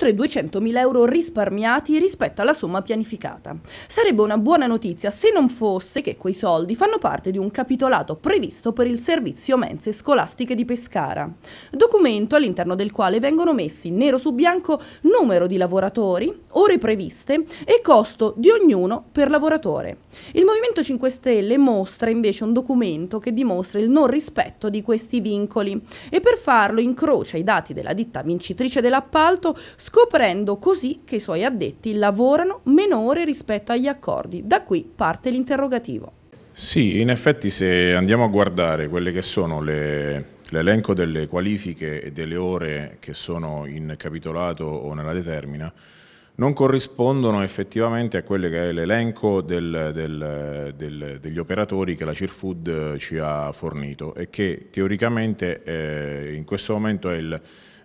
oltre 200.000 euro risparmiati rispetto alla somma pianificata. Sarebbe una buona notizia se non fosse che quei soldi fanno parte di un capitolato previsto per il servizio mense scolastiche di Pescara, documento all'interno del quale vengono messi nero su bianco numero di lavoratori, ore previste e costo di ognuno per lavoratore. Il Movimento 5 Stelle mostra invece un documento che dimostra il non rispetto di questi vincoli e per farlo incrocia i dati della ditta vincitrice dell'appalto scoprendo così che i suoi addetti lavorano meno ore rispetto agli accordi. Da qui parte l'interrogativo. Sì, in effetti se andiamo a guardare quelle che sono l'elenco delle qualifiche e delle ore che sono in capitolato o nella determina, non corrispondono effettivamente a quello che è l'elenco degli operatori che la Cirfood eh, ci ha fornito e che teoricamente eh, in questo momento è il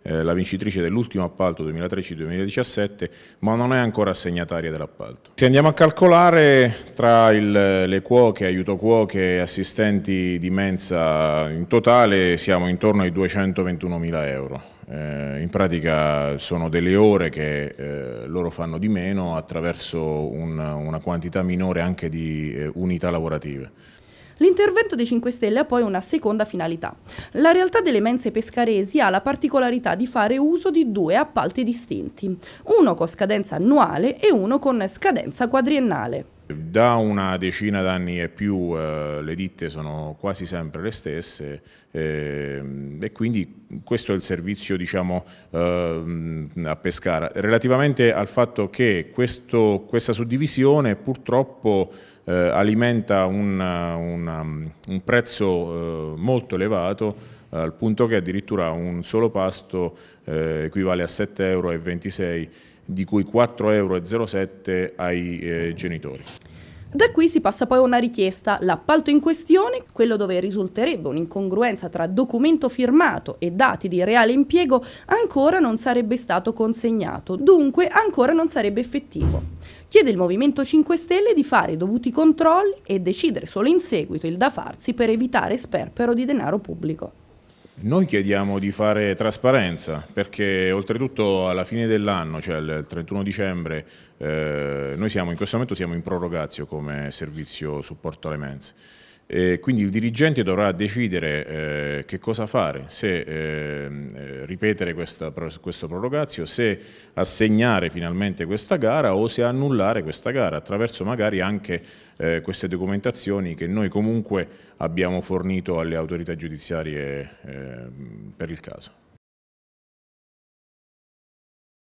eh, la vincitrice dell'ultimo appalto 2013-2017, ma non è ancora assegnataria dell'appalto. Se andiamo a calcolare tra il, le cuoche, aiuto cuoche e assistenti di mensa in totale siamo intorno ai 221.000 euro. Eh, in pratica sono delle ore che eh, loro fanno di meno attraverso un, una quantità minore anche di eh, unità lavorative. L'intervento dei 5 Stelle ha poi una seconda finalità. La realtà delle mense pescaresi ha la particolarità di fare uso di due appalti distinti, uno con scadenza annuale e uno con scadenza quadriennale. Da una decina d'anni e più eh, le ditte sono quasi sempre le stesse eh, e quindi questo è il servizio diciamo, eh, a Pescara. Relativamente al fatto che questo, questa suddivisione purtroppo eh, alimenta una, una, un prezzo eh, molto elevato al punto che addirittura un solo pasto eh, equivale a 7,26 euro di cui 4,07 euro ai eh, genitori. Da qui si passa poi a una richiesta. L'appalto in questione, quello dove risulterebbe un'incongruenza tra documento firmato e dati di reale impiego, ancora non sarebbe stato consegnato, dunque ancora non sarebbe effettivo. Chiede il Movimento 5 Stelle di fare i dovuti controlli e decidere solo in seguito il da farsi per evitare sperpero di denaro pubblico. Noi chiediamo di fare trasparenza perché oltretutto alla fine dell'anno, cioè il 31 dicembre, eh, noi siamo in questo momento siamo in prorogazio come servizio supporto alle mense. Eh, quindi il dirigente dovrà decidere eh, che cosa fare, se ehm, eh, ripetere questa, questo prorogazio, se assegnare finalmente questa gara o se annullare questa gara attraverso magari anche eh, queste documentazioni che noi comunque abbiamo fornito alle autorità giudiziarie ehm, per il caso.